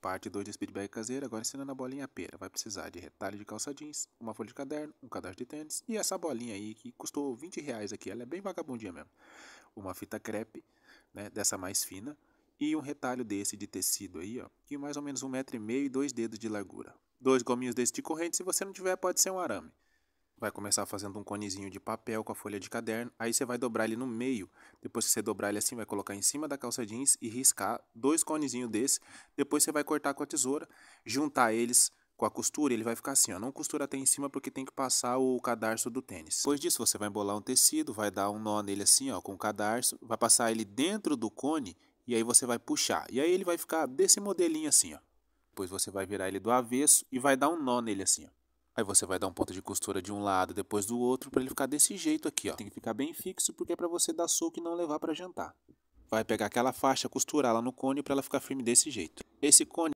Parte 2 de Speedbag caseira, agora ensinando a bolinha pera. Vai precisar de retalho de calça jeans, uma folha de caderno, um cadarço de tênis e essa bolinha aí que custou 20 reais aqui. Ela é bem vagabundinha mesmo. Uma fita crepe, né, dessa mais fina e um retalho desse de tecido aí, ó, que mais ou menos um metro e meio e dois dedos de largura. Dois gominhos desse de corrente, se você não tiver, pode ser um arame vai começar fazendo um conezinho de papel com a folha de caderno, aí você vai dobrar ele no meio. Depois que você dobrar ele assim, vai colocar em cima da calça jeans e riscar dois conezinhos desse. Depois você vai cortar com a tesoura, juntar eles com a costura, ele vai ficar assim, ó, não costura até em cima porque tem que passar o cadarço do tênis. Depois disso, você vai embolar um tecido, vai dar um nó nele assim, ó, com o cadarço, vai passar ele dentro do cone e aí você vai puxar. E aí ele vai ficar desse modelinho assim, ó. Depois você vai virar ele do avesso e vai dar um nó nele assim, ó. Aí você vai dar um ponto de costura de um lado, depois do outro, para ele ficar desse jeito aqui, ó. Tem que ficar bem fixo porque é para você dar soco e não levar para jantar. Vai pegar aquela faixa, costurar la no cone para ela ficar firme desse jeito. Esse cone